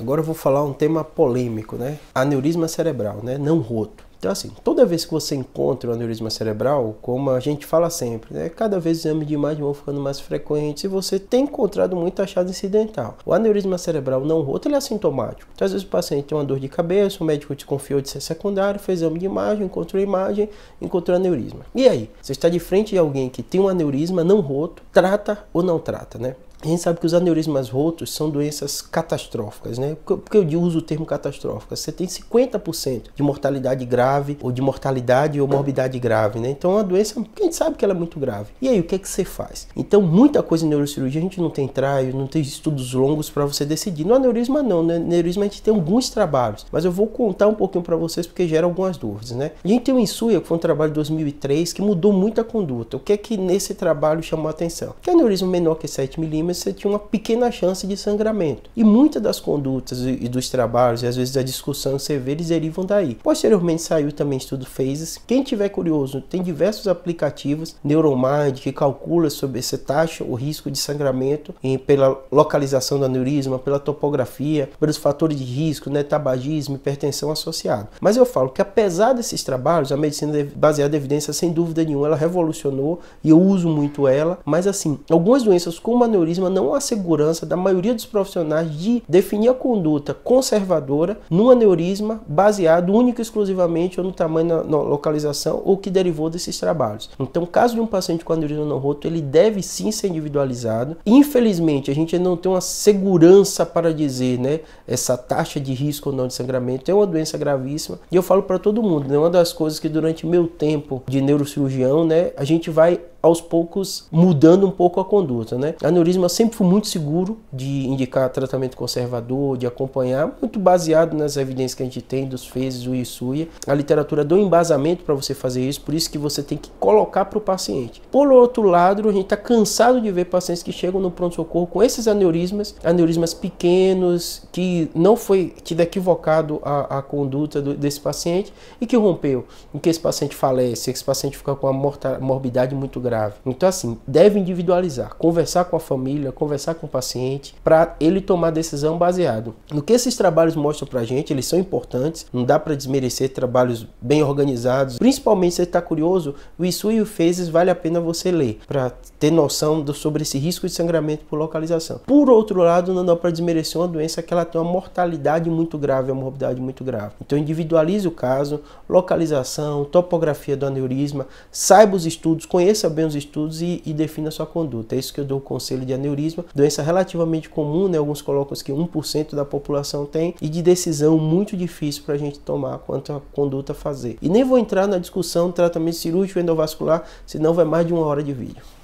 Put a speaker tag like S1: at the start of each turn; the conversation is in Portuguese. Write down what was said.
S1: Agora eu vou falar um tema polêmico, né? Aneurisma cerebral, né? Não roto. Então, assim, toda vez que você encontra o aneurisma cerebral, como a gente fala sempre, né? Cada vez os exames de imagem vão ficando mais frequentes e você tem encontrado muito achado incidental. O aneurisma cerebral não roto, ele é assintomático. Então, às vezes o paciente tem uma dor de cabeça, o médico desconfiou de ser secundário, fez exame de imagem, encontrou a imagem, encontrou aneurisma. E aí? Você está de frente de alguém que tem um aneurisma não roto, trata ou não trata, né? a gente sabe que os aneurismas rotos são doenças catastróficas, né? Por que eu uso o termo catastrófica? Você tem 50% de mortalidade grave, ou de mortalidade ou morbidade grave, né? Então é uma doença que a gente sabe que ela é muito grave. E aí, o que é que você faz? Então, muita coisa em neurocirurgia, a gente não tem traio, não tem estudos longos para você decidir. No aneurisma, não, né? No aneurisma a gente tem alguns trabalhos, mas eu vou contar um pouquinho para vocês porque gera algumas dúvidas, né? A gente tem o Insuia, que foi um trabalho de 2003 que mudou muito a conduta. O que é que nesse trabalho chamou a atenção? Que é aneurisma menor que 7 milímetros você tinha uma pequena chance de sangramento. E muitas das condutas e dos trabalhos, e às vezes da discussão que você vê, eles derivam daí. Posteriormente saiu também estudo Phases. Quem tiver curioso, tem diversos aplicativos, Neuromind, que calcula sobre essa taxa, o risco de sangramento pela localização do aneurisma, pela topografia, pelos fatores de risco, né, tabagismo, hipertensão associada Mas eu falo que apesar desses trabalhos, a medicina baseada em evidência, sem dúvida nenhuma, ela revolucionou e eu uso muito ela, mas assim, algumas doenças como aneurisma não há segurança da maioria dos profissionais de definir a conduta conservadora no aneurisma baseado única e exclusivamente ou no tamanho, na, na localização ou que derivou desses trabalhos. Então, caso de um paciente com aneurisma não roto, ele deve sim ser individualizado. Infelizmente, a gente não tem uma segurança para dizer, né, essa taxa de risco ou não de sangramento. É uma doença gravíssima e eu falo para todo mundo, né, uma das coisas que durante meu tempo de neurocirurgião, né, a gente vai aos poucos mudando um pouco a conduta, né? Aneurisma sempre foi muito seguro de indicar tratamento conservador, de acompanhar, muito baseado nas evidências que a gente tem dos fezes, do Issuia. A literatura deu embasamento para você fazer isso, por isso que você tem que colocar para o paciente. Por outro lado, a gente está cansado de ver pacientes que chegam no pronto-socorro com esses aneurismas, aneurismas pequenos, que não foi tido equivocado a, a conduta do, desse paciente e que rompeu, em que esse paciente falece, esse paciente fica com uma morbidade muito grave grave. Então, assim, deve individualizar, conversar com a família, conversar com o paciente, para ele tomar decisão baseado no que esses trabalhos mostram para a gente. Eles são importantes, não dá para desmerecer trabalhos bem organizados. Principalmente se você está curioso, o ISU e o FACES vale a pena você ler para ter noção do, sobre esse risco de sangramento por localização. Por outro lado, não dá para desmerecer uma doença que ela tem uma mortalidade muito grave, uma morbidade muito grave. Então, individualize o caso, localização, topografia do aneurisma, saiba os estudos, conheça bem bem os estudos e, e defina a sua conduta. É isso que eu dou o conselho de aneurisma, doença relativamente comum, né? Alguns colocam que 1% da população tem e de decisão muito difícil para a gente tomar quanto a conduta fazer. E nem vou entrar na discussão tratamento cirúrgico endovascular, senão vai mais de uma hora de vídeo.